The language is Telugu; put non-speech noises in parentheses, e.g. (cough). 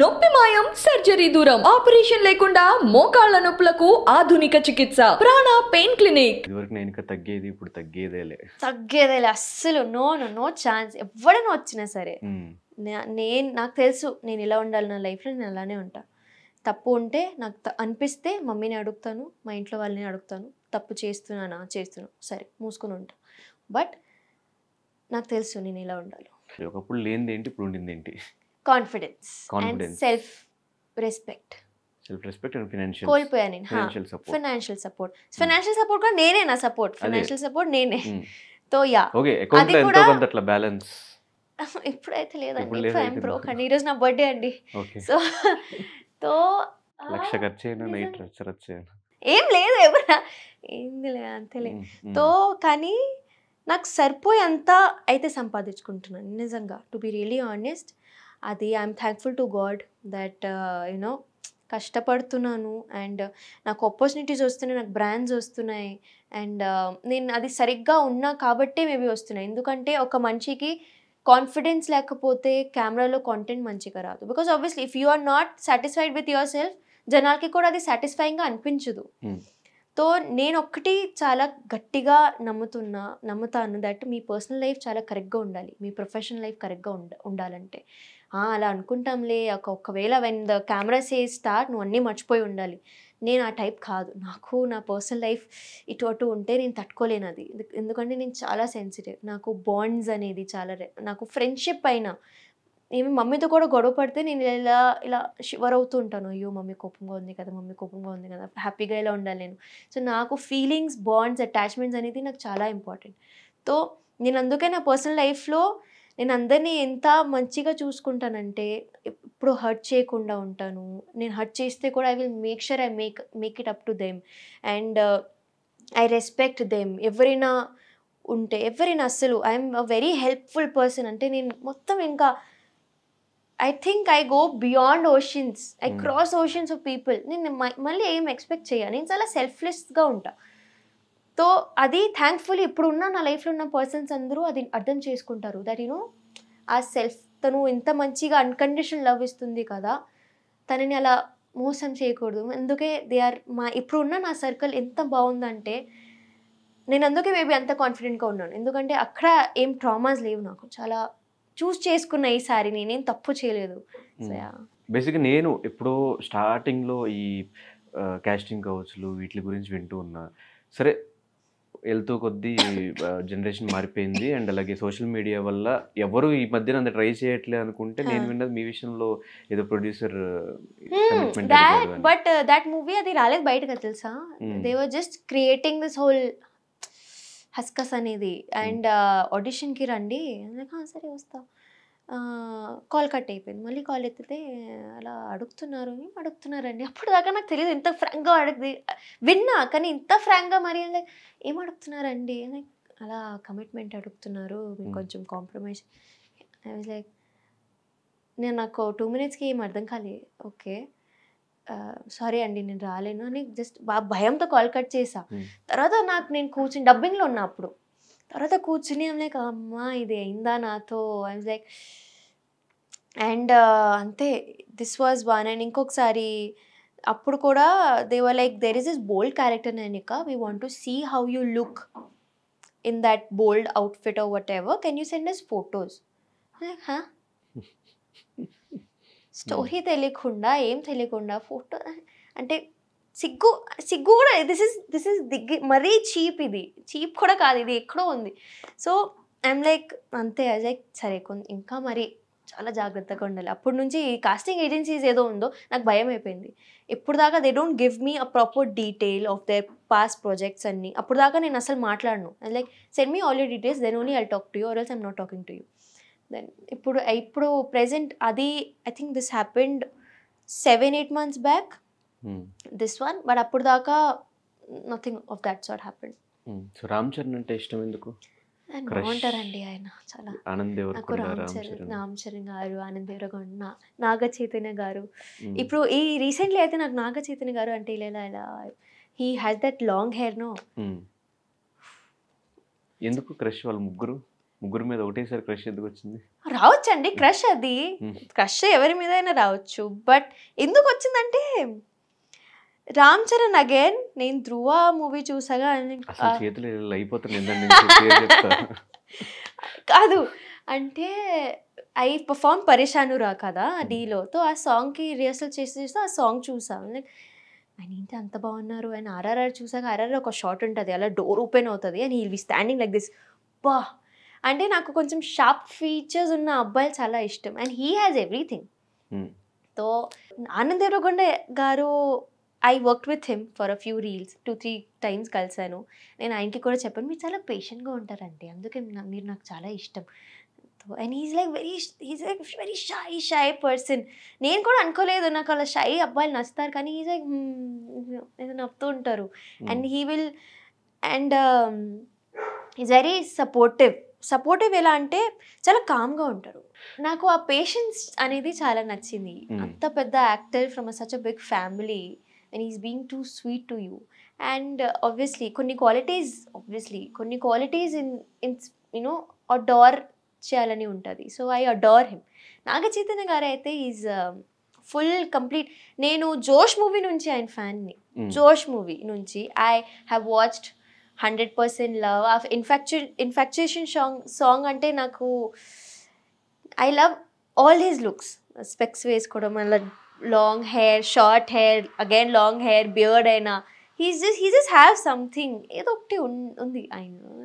నొప్పి మాయం సర్జరీ దూరం ఆపరేషన్ లేకుండా మోకాళ్ల నొప్పులకు ఆధునిక చికిత్స ప్రాణ పెయిన్ క్లినిక్ ఇదివరకు నేను ఇంకా తగ్గేది ఇప్పుడు తగ్గేదేలే తగ్గేదేలే అస్సలు నో నో నో ఛాన్స్ ఎవడనో వచ్చినా సరే నేను నాకు తెలుసు నేను ఇలా ఉండాలి నా లైఫ్లో నేను అలానే ఉంటా తప్పు ఉంటే నాకు అనిపిస్తే మమ్మీని అడుగుతాను మా ఇంట్లో వాళ్ళని అడుగుతాను తప్పు చేస్తున్నానా చేస్తున్నా సరే మూసుకుని ఉంటా బట్ నాకు తెలుసు నేను ఇలా ఉండాలి ఒకప్పుడు లేనిదేంటి ఇప్పుడు ఉండిందేంటి confidence self respect self respect and financial నేను ఫైనాన్షియల్ సపోర్ట్ ఫైనాన్షియల్ సపోర్ట్ కూడా నేనే నా సపోర్ట్ ఫైనాన్షియల్ సపోర్ట్ నేనే తో యా ఓకే అకౌంట్ ఎంతో కొంత అట్లా బ్యాలెన్స్ (laughs) ఇప్పుడైతే లేదండి ఇప్పుడు ఐఎమ్ బ్రోక్ అండి ఈరోజు నా బర్త్డే అండి సో తో లక్ష ఖర్చు నైట్ ఖర్చు ఏం లేదు ఎవరా అంతేలే తో hmm, hmm. కానీ నాకు అంతా అయితే సంపాదించుకుంటున్నాను నిజంగా టు బి రియలీ ఆనెస్ట్ అది I'm thankful to God that you know కష్టపడుతున్నాను అండ్ నాకు ఆపర్చునిటీస్ వస్తున్నాయి నాకు బ్రాండ్స్ వస్తున్నాయి అండ్ uh, నేను అది సరిగ్గా ఉన్నా కాబట్టే మేబీ వస్తున్నాయి ఎందుకంటే ఒక మనిషికి కాన్ఫిడెన్స్ లేకపోతే కెమెరాలో కాంటెంట్ మంచిగా రాదు because obviously if you are not satisfied with your self జనాలకి కూడా అది సాటిస్ఫైయింగ్గా అనిపించదు hmm. సో నేను ఒక్కటి చాలా గట్టిగా నమ్ముతున్నా నమ్ముతాను దట్ మీ పర్సనల్ లైఫ్ చాలా కరెక్ట్గా ఉండాలి మీ ప్రొఫెషనల్ లైఫ్ కరెక్ట్గా ఉండ ఉండాలంటే అలా అనుకుంటాంలే ఒక ఒకవేళ when the camera say start నువ్వు అన్నీ మర్చిపోయి ఉండాలి నేను ఆ టైప్ కాదు నాకు నా పర్సనల్ లైఫ్ ఇటు అటు ఉంటే నేను తట్టుకోలేను అది ఎందుకంటే నేను చాలా సెన్సిటివ్ నాకు బాండ్స్ అనేది చాలా నాకు ఫ్రెండ్షిప్ అయినా ఏమి మమ్మీతో కూడా గొడవ పడితే నేను ఇలా ఇలా షివర్ అవుతుంటాను అయ్యో మమ్మీ కోపంగా ఉంది కదా మమ్మీ కోపంగా ఉంది కదా హ్యాపీగా ఇలా ఉండాలి నేను సో నాకు ఫీలింగ్స్ బాండ్స్ అటాచ్మెంట్స్ అనేది నాకు చాలా ఇంపార్టెంట్ సో నేను అందుకే నా పర్సనల్ లైఫ్లో నేను అందరినీ ఎంత మంచిగా చూసుకుంటానంటే ఎప్పుడు హర్ట్ చేయకుండా ఉంటాను నేను హర్ట్ చేస్తే కూడా I will make sure I make make it up to them and I respect them ఎవరైనా ఉంటే ఎవరైనా అస్సలు I'm a very helpful person అంటే నేను మొత్తం ఇంకా I think I go beyond oceans I cross oceans of people నేను మళ్ళీ ఏం ఎక్స్పెక్ట్ చేయను నేను చాలా సెల్ఫ్లెస్గా ఉంటా సో అది థ్యాంక్ఫుల్లీ ఇప్పుడు ఉన్న నా లైఫ్లో ఉన్న పర్సన్స్ అందరూ అది అర్థం చేసుకుంటారు దట్ యూనో ఆ సెల్ఫ్ తను ఇంత మంచిగా అన్కండిషన్ లవ్ ఇస్తుంది కదా తనని అలా మోసం చేయకూడదు అందుకే దే ఆర్ మా ఇప్పుడున్న నా సర్కిల్ ఎంత బాగుందంటే నేను అందుకే మేబీ అంత కాన్ఫిడెంట్గా ఉన్నాను ఎందుకంటే అక్కడ ఏం ట్రామాస్ లేవు నాకు చాలా చూస్ చేసుకున్న ఈ సారీ నేనేం తప్పు చేయలేదు బేసిక్గా hmm. నేను ఎప్పుడో స్టార్టింగ్లో ఈ క్యాస్టింగ్ కౌచ్లు వీటి గురించి వింటూ ఉన్నా సరే వెళ్తూ కొద్దీ జనరేషన్ మారిపోయింది అండ్ అలాగే సోషల్ మీడియా వల్ల ఎవరు ఈ మధ్యన అంత ట్రై చేయట్లే అనుకుంటే నేను hmm. విన్నది మీ విషయంలో ఏదో ప్రొడ్యూసర్ బట్ దట్ మూవీ అది రాలేదు బయటగా తెలుసా they were just creating this whole ruckus అనేది అండ్ ఆడిషన్కి రండి సరే వస్తా కాల్ కట్ అయిపోయింది మళ్ళీ కాల్ ఎత్తితే అలా అడుగుతున్నారు అడుగుతున్నారండి అప్పుడు దాకా నాకు తెలియదు ఇంత ఫ్రాంక్గా అడుగుది విన్నా కానీ ఇంత ఫ్రాంక్గా మరి ఏం అడుగుతున్నారండి లైక్ అలా కమిట్మెంట్ అడుగుతున్నారు మీకు కొంచెం కాంప్రమైజ్ ఐ వాజ్ లైక్ నేను నాకు టూ మినిట్స్కి ఏం అర్థం కాలే ఓకే సారీ అండి నేను రాలేను అని జస్ట్ భయంతో కాల్ కట్ చేసా తర్వాత నాకు నేను కూర్చుని డబ్బింగ్లో ఉన్నా అప్పుడు తర్వాత కూర్చుని లైక్ అమ్మ ఇది అయిందా నాతో ఐమ్ లైక్ అండ్ అంతే దిస్ వాజ్ వన్ అండ్ ఇంకొకసారి అప్పుడు కూడా were like there is is bold character నేనిక we want to see how you look in that bold outfit or whatever can you send us photos story తెలియకుండా ఏం తెలియకుండా ఫోటో అంటే సిగ్గు సిగ్గు కూడా దిస్ ఇస్ దిస్ ఇస్ దిగ్గి మరీ చీప్ ఇది చీప్ కూడా కాదు ఇది ఎక్కడో ఉంది సో ఐఎమ్ లైక్ అంతే అజయ్ సరే కొంత ఇంకా మరి చాలా జాగ్రత్తగా ఉండాలి అప్పటి నుంచి కాస్టింగ్ ఏజెన్సీస్ ఏదో ఉందో నాకు భయం అయిపోయింది ఇప్పుడు దాకా they don't give me a proper detail of their past projects అన్నీ అప్పుడు దాకా నేను అసలు మాట్లాడను like send me all you details then only I talk to you or else I'm not talking to you then ఇప్పుడు ఇప్పుడు ప్రెసెంట్ అది I think this happened seven eight months back this one but అప్పుడు దాకా nothing of that sort happened so Ram Charan అంటే ఇష్టం ఎందుకు బాగుంటారండి ఆయన చాలా నాకు రామ్ చరణ్ రామ్ చరణ్ గారు ఆనంద్ దేవరగొండ నాగ చైతన్య గారు hmm. ఇప్పుడు ఈ రీసెంట్లీ అయితే నాకు నాగ చైతన్య గారు అంటే ఇలా ఇలా he has that long hair no ఎందుకు క్రష్ వాళ్ళు ముగ్గురు ముగ్గురు మీద ఒకటేసారి క్రష్ ఎందుకు వచ్చింది రావచ్చండి క్రష్ అది క్రష్ ఎవరి మీద అయినా రావచ్చు బట్ ఎందుకు వచ్చిందంటే రామ్ చరణ్ అగైన్ నేను ధ్రువ మూవీ చూసాగా చేతులు కాదు అంటే ఐ పర్ఫామ్ పరేషాను రా కదా డీలో తో ఆ సాంగ్కి రిహర్సల్ చేసి చూస్తే ఆ సాంగ్ చూసాం లైక్ ఆయన ఏంటి అంత బాగున్నారు ఆయన ఆర్ఆర్ఆర్ చూసాక ఆర్ఆర్ఆర్ ఒక షార్ట్ ఉంటుంది అలా డోర్ ఓపెన్ అవుతుంది and he'll be standing like this బా అంటే నాకు కొంచెం షార్ప్ ఫీచర్స్ ఉన్న అబ్బాయిలు చాలా ఇష్టం and he has everything so Anand Devarakonda garu I work with him for a few reels two three times కలిశాను నేను ఆయనకి కూడా చెప్పాను మీరు చాలా పేషెంట్గా ఉంటారండి అందుకే మీరు నాకు చాలా ఇష్టం and he's like very he's like very shy shy person నేను కూడా అనుకోలేదు నాకు అలా షై అబ్బాయిలు నచ్చుతారు కానీ ఈజ్ లైక్ hmm, ఏదో నవ్వుతూ ఉంటారు and he will and is very supportive supportive ఎలా అంటే చాలా కామ్గా ఉంటారు నాకు ఆ పేషెన్స్ అనేది చాలా నచ్చింది hmm. అంత పెద్ద actor from such a big family and is being too sweet to you and obviously కొన్ని క్వాలిటీస్ ఆబ్వియస్లీ కొన్ని qualities in in you know adore చేయాలని ఉంటుంది so I adore him Naga Chaitanya garu అయితే ఈజ్ ఫుల్ కంప్లీట్ నేను జోష్ మూవీ నుంచి ఆయన ఫ్యాన్ని hmm. జోష్ మూవీ నుంచి I have watched hundred percent love ah ఇన్ఫాక్చు ఇన్ఫాక్చుయేషన్ సాంగ్ సాంగ్ అంటే నాకు I love all his looks specs వేసుకోవడం అలా long hair short hair again long hair beard అయినా he's just he just have something ఏదో ఒకటి ఉంది ఆయన